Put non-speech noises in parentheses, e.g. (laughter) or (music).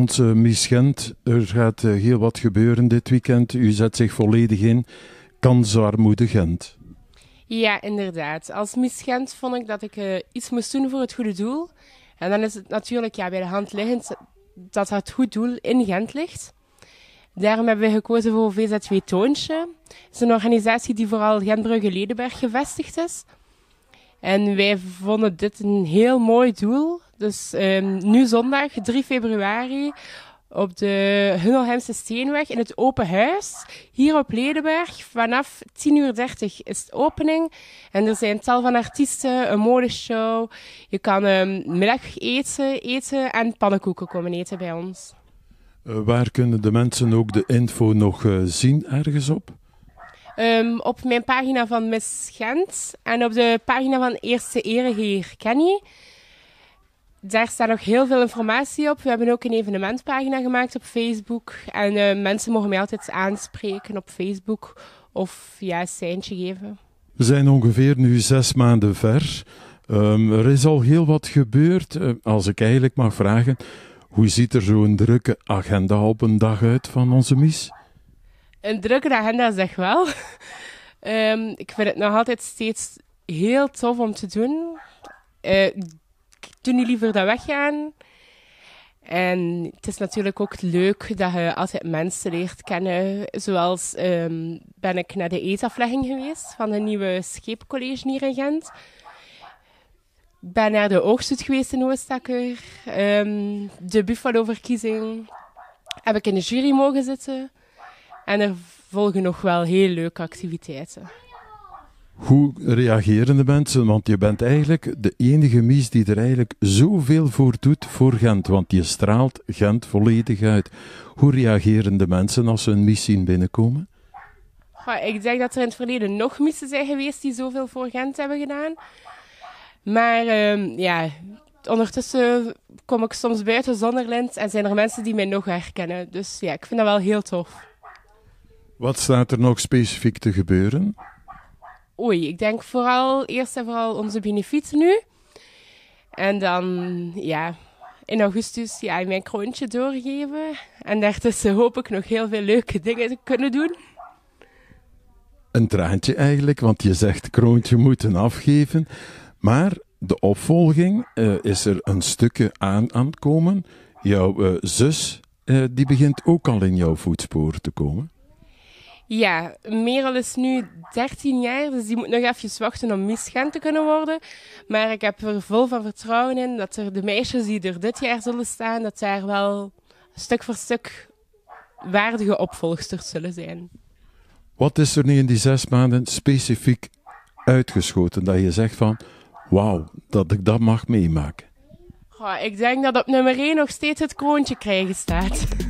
onze eh, miss Gent. Er gaat eh, heel wat gebeuren dit weekend. U zet zich volledig in. Kansarmoede Gent. Ja, inderdaad. Als Miss Gent vond ik dat ik eh, iets moest doen voor het goede doel. En dan is het natuurlijk ja, bij de hand liggend dat het goed doel in Gent ligt. Daarom hebben we gekozen voor VZW Toontje. Het is een organisatie die vooral Gentbrugge-Ledenberg gevestigd is. En wij vonden dit een heel mooi doel. Dus ehm, nu zondag, 3 februari, op de Hundelhemse Steenweg in het Open Huis. Hier op Ledenberg. Vanaf 10.30 uur is de opening. En er zijn tal van artiesten, een modeshow. Je kan um, ehm, middageten eten en pannenkoeken komen eten bij ons. Eh, waar kunnen de mensen ook de info nog eh, zien ergens op? Ehm, op mijn pagina van Miss Gent en op de pagina van Eerste Ereheer Kenny daar staat nog heel veel informatie op. We hebben ook een evenementpagina gemaakt op Facebook. En eh, mensen mogen mij altijd aanspreken op Facebook of ja, een seintje geven. We zijn ongeveer nu zes maanden ver. Ehm, er is al heel wat gebeurd. Eh, als ik eigenlijk mag vragen, hoe ziet er zo'n drukke agenda op een dag uit van onze mis? Een drukke agenda zeg wel. (laughs) Ehm, ik vind het nog altijd steeds heel tof om te doen. Eh, doe nu liever dat weggaan. En het is natuurlijk ook leuk dat je altijd mensen leert kennen. Zoals ehm, ben ik naar de eetaflegging geweest van de nieuwe scheepcollege hier in Gent. Ben naar de oogstoet geweest in Oostakker. Um, de Buffalo-verkiezing. Heb ik in de jury mogen zitten. En er volgen nog wel heel leuke activiteiten. Hoe reageren de mensen? Want je bent eigenlijk de enige mies die er eigenlijk zoveel voor doet voor Gent. Want je straalt Gent volledig uit. Hoe reageren de mensen als ze een mies zien binnenkomen? ik denk dat er in het verleden nog missen zijn geweest die zoveel voor Gent hebben gedaan. Maar ehm, ja, ondertussen kom ik soms buiten Zonderland en zijn er mensen die mij nog herkennen. Dus ja, ik vind dat wel heel tof. Wat staat er nog specifiek te gebeuren? oei, ik denk vooral eerst en vooral onze benefieten nu. En dan, ja, in augustus ja, mijn kroontje doorgeven. En daartussen hoop ik nog heel veel leuke dingen te kunnen doen. Een traantje eigenlijk, want je zegt kroontje moeten afgeven. Maar de opvolging eh, is er een stukje aan aan het komen. Jouw eh, zus, eh, die begint ook al in jouw voetspoor te komen. Ja, Merel is nu 13 jaar, dus die moet nog even wachten om misgend te kunnen worden. Maar ik heb er vol van vertrouwen in dat er de meisjes die er dit jaar zullen staan, dat daar wel stuk voor stuk waardige opvolgsters zullen zijn. Wat is er nu in die zes maanden specifiek uitgeschoten dat je zegt van, wauw, dat ik dat mag meemaken? ik denk dat op nummer 1 nog steeds het kroontje krijgen staat.